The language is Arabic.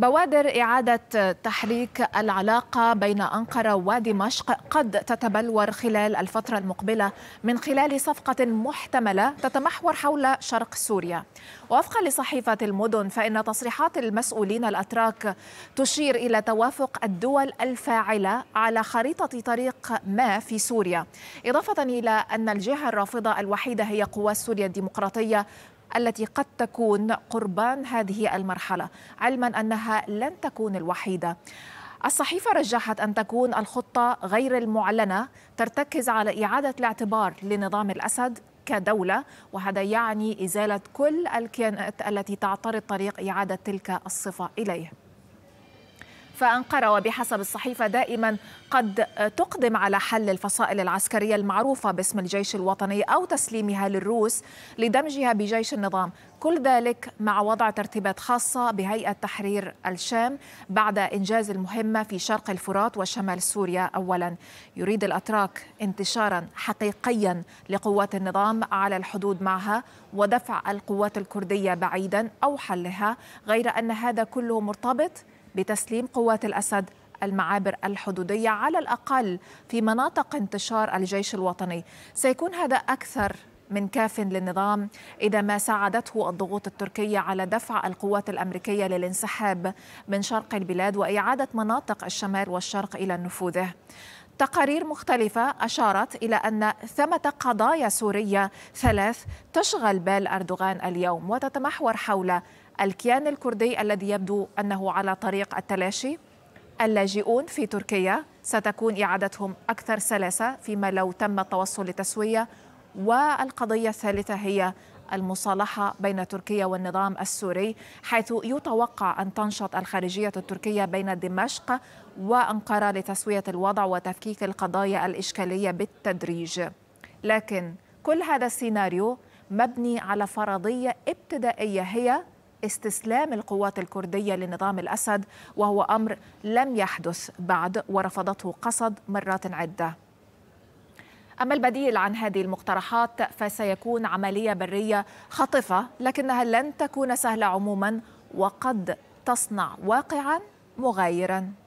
بوادر إعادة تحريك العلاقة بين أنقرة ودمشق قد تتبلور خلال الفترة المقبلة من خلال صفقة محتملة تتمحور حول شرق سوريا وفقا لصحيفة المدن فإن تصريحات المسؤولين الأتراك تشير إلى توافق الدول الفاعلة على خريطة طريق ما في سوريا إضافة إلى أن الجهة الرافضة الوحيدة هي قوى سوريا الديمقراطية التي قد تكون قربان هذه المرحله علما انها لن تكون الوحيده الصحيفة رجحت أن تكون الخطة غير المعلنة ترتكز على إعادة الاعتبار لنظام الأسد كدولة وهذا يعني إزالة كل الكيانات التي تعترض طريق إعادة تلك الصفة إليه فأنقرة وبحسب الصحيفة دائما قد تقدم على حل الفصائل العسكرية المعروفة باسم الجيش الوطني أو تسليمها للروس لدمجها بجيش النظام كل ذلك مع وضع ترتيبات خاصة بهيئة تحرير الشام بعد إنجاز المهمة في شرق الفرات وشمال سوريا أولا يريد الأتراك انتشارا حقيقيا لقوات النظام على الحدود معها ودفع القوات الكردية بعيدا أو حلها غير أن هذا كله مرتبط بتسليم قوات الأسد المعابر الحدودية على الأقل في مناطق انتشار الجيش الوطني سيكون هذا أكثر من كاف للنظام إذا ما ساعدته الضغوط التركية على دفع القوات الأمريكية للانسحاب من شرق البلاد وإعادة مناطق الشمال والشرق إلى نفوذه تقارير مختلفة أشارت إلى أن ثمة قضايا سورية ثلاث تشغل بال أردوغان اليوم وتتمحور حول الكيان الكردي الذي يبدو أنه على طريق التلاشي اللاجئون في تركيا ستكون إعادتهم أكثر سلاسة فيما لو تم التوصل لتسوية والقضية الثالثة هي المصالحة بين تركيا والنظام السوري حيث يتوقع أن تنشط الخارجية التركية بين دمشق وأنقرة لتسوية الوضع وتفكيك القضايا الإشكالية بالتدريج لكن كل هذا السيناريو مبني على فرضية ابتدائية هي استسلام القوات الكردية لنظام الأسد وهو أمر لم يحدث بعد ورفضته قصد مرات عدة أما البديل عن هذه المقترحات فسيكون عملية برية خاطفة لكنها لن تكون سهلة عموما وقد تصنع واقعا مغايرا